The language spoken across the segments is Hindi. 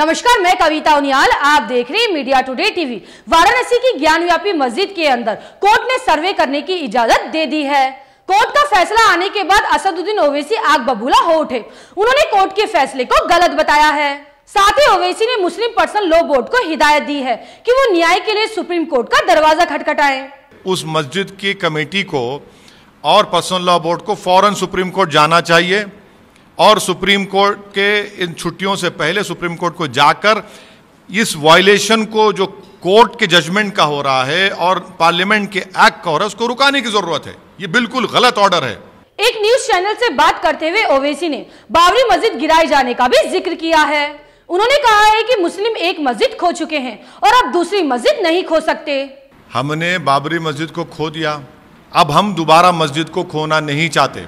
नमस्कार मैं कविता उनियाल आप देख रहे हैं मीडिया टुडे टीवी वाराणसी की ज्ञानव्यापी मस्जिद के अंदर कोर्ट ने सर्वे करने की इजाजत दे दी है कोर्ट का फैसला आने के बाद असदुद्दीन ओवैसी आग बबूला हो उठे उन्होंने कोर्ट के फैसले को गलत बताया है साथ ही ओवैसी ने मुस्लिम पर्सनल लॉ बोर्ड को हिदायत दी है की वो न्याय के लिए सुप्रीम कोर्ट का दरवाजा खटखटाए उस मस्जिद की कमेटी को और पर्सनल लॉ बोर्ड को फौरन सुप्रीम कोर्ट जाना चाहिए और सुप्रीम कोर्ट के इन छुट्टियों से पहले सुप्रीम कोर्ट को जाकर इस वायलेशन को जो कोर्ट के जजमेंट का हो रहा है और पार्लियामेंट के एक्ट का हो रहा है उसको रुकाने की जरूरत है ये बिल्कुल गलत ऑर्डर है एक न्यूज चैनल से बात करते हुए ओवेसी ने बाबरी मस्जिद गिराए जाने का भी जिक्र किया है उन्होंने कहा है कि मुस्लिम एक मस्जिद खो चुके हैं और अब दूसरी मस्जिद नहीं खो सकते हमने बाबरी मस्जिद को खो दिया अब हम दोबारा मस्जिद को खोना नहीं चाहते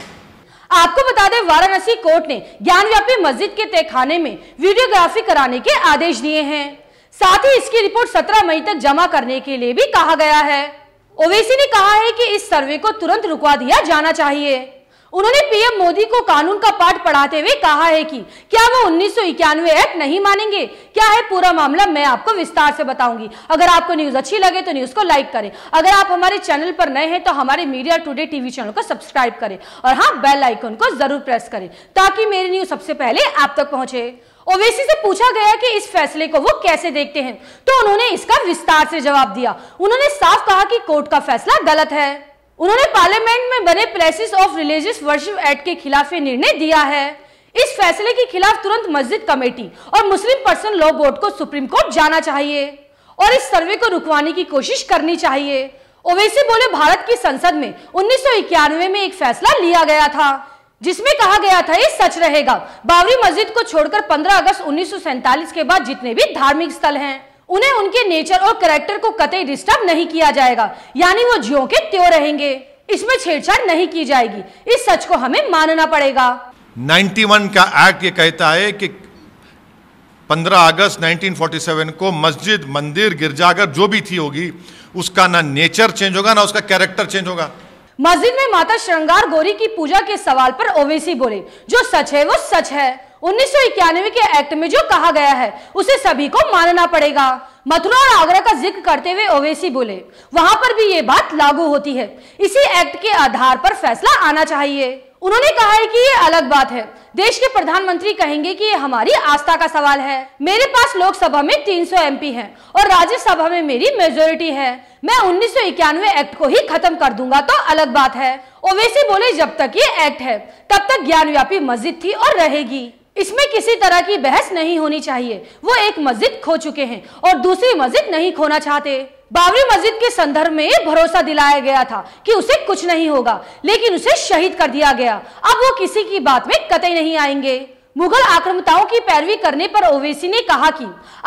आपको बता दें वाराणसी कोर्ट ने ज्ञान व्यापी मस्जिद के तहखाने में वीडियोग्राफी कराने के आदेश दिए हैं साथ ही इसकी रिपोर्ट 17 मई तक जमा करने के लिए भी कहा गया है ओवैसी ने कहा है कि इस सर्वे को तुरंत रुकवा दिया जाना चाहिए उन्होंने पीएम मोदी को कानून का पाठ पढ़ाते हुए कहा है कि क्या वो उन्नीस एक्ट नहीं मानेंगे क्या है पूरा मामला मैं आपको विस्तार से बताऊंगी अगर आपको न्यूज अच्छी लगे तो न्यूज को लाइक करें अगर आप हमारे चैनल पर नए हैं तो हमारे मीडिया टुडे टीवी चैनल को सब्सक्राइब करें और हाँ बेल आइकन को जरूर प्रेस करें ताकि मेरी न्यूज सबसे पहले आप तक पहुंचे ओवेसी से पूछा गया कि इस फैसले को वो कैसे देखते हैं तो उन्होंने इसका विस्तार से जवाब दिया उन्होंने साफ कहा कि कोर्ट का फैसला गलत है उन्होंने पार्लियामेंट में बने places of religious worship act के खिलाफ निर्णय दिया है इस फैसले के खिलाफ तुरंत मस्जिद कमेटी और मुस्लिम पर्सन लॉ बोर्ड को सुप्रीम कोर्ट जाना चाहिए और इस सर्वे को रुकवाने की कोशिश करनी चाहिए ओवैसी बोले भारत की संसद में उन्नीस में एक फैसला लिया गया था जिसमें कहा गया था ये सच रहेगा बाबरी मस्जिद को छोड़कर 15 अगस्त उन्नीस के बाद जितने भी धार्मिक स्थल हैं उन्हें उनके नेचर और करेक्टर को कतई डिस्टर्ब नहीं किया जाएगा यानी वो ज्यो के त्यो रहेंगे इसमें छेड़छाड़ नहीं की जाएगी इस सच को हमें मानना पड़ेगा 91 का एक्ट ये कहता है कि 15 अगस्त 1947 को मस्जिद मंदिर गिरजाघर जो भी थी होगी उसका ना नेचर चेंज होगा ना उसका कैरेक्टर चेंज होगा मस्जिद में माता श्रृंगार गोरी की पूजा के सवाल पर ओवैसी बोले जो सच है वो सच है उन्नीस के एक्ट में जो कहा गया है उसे सभी को मानना पड़ेगा मथुरा और आगरा का जिक्र करते हुए ओवैसी बोले वहां पर भी ये बात लागू होती है इसी एक्ट के आधार पर फैसला आना चाहिए उन्होंने कहा है कि ये अलग बात है देश के प्रधानमंत्री कहेंगे कि ये हमारी आस्था का सवाल है मेरे पास लोकसभा में 300 सौ हैं और राज्यसभा में मेरी मेजोरिटी है मैं उन्नीस एक्ट को ही खत्म कर दूंगा तो अलग बात है ओवैसी बोले जब तक ये एक्ट है तब तक ज्ञान व्यापी मस्जिद थी और रहेगी इसमें किसी तरह की बहस नहीं होनी चाहिए वो एक मस्जिद खो चुके हैं और दूसरी मस्जिद नहीं खोना चाहते बाबरी मस्जिद के संदर्भ में भरोसा दिलाया गया था कि उसे कुछ नहीं होगा लेकिन उसे शहीद कर दिया गया अब वो किसी की बात में कतई नहीं आएंगे मुगल आक्रमताओं की पैरवी करने पर ओवैसी ने कहा कि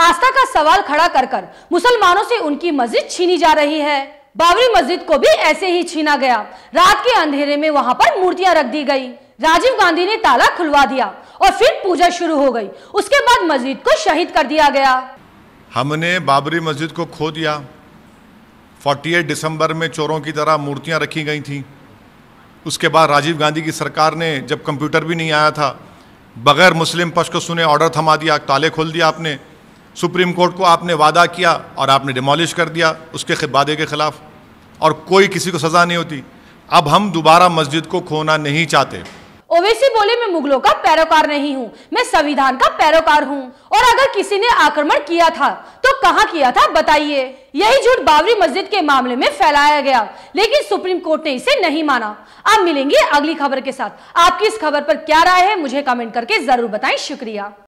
आस्था का सवाल खड़ा कर कर मुसलमानों से उनकी मस्जिद छीनी जा रही है बाबरी मस्जिद को भी ऐसे ही छीना गया रात के अंधेरे में वहां पर मूर्तियां रख दी गई राजीव गांधी ने ताला खुलवा दिया और फिर पूजा शुरू हो गई उसके बाद मस्जिद को शहीद कर दिया गया हमने बाबरी मस्जिद को खो दिया 48 दिसंबर में चोरों की तरह मूर्तियां रखी गई थी उसके बाद राजीव गांधी की सरकार ने जब कंप्यूटर भी नहीं आया था बगैर मुस्लिम पक्ष को सुने ऑर्डर थमा दिया ताले खोल दिया आपने सुप्रीम कोर्ट को आपने वादा किया और आपने डिमोलिश कर दिया उसके वादे के ख़िलाफ़ और कोई किसी को सज़ा नहीं होती अब हम दोबारा मस्जिद को खोना नहीं चाहते ओवैसी बोले मैं मुगलों का पैरोकार नहीं हूँ मैं संविधान का पैरोकार हूँ और अगर किसी ने आक्रमण किया था तो कहाँ किया था बताइए यही झूठ बाबरी मस्जिद के मामले में फैलाया गया लेकिन सुप्रीम कोर्ट ने इसे नहीं माना अब मिलेंगे अगली खबर के साथ आपकी इस खबर पर क्या राय है मुझे कमेंट करके जरूर बताएं शुक्रिया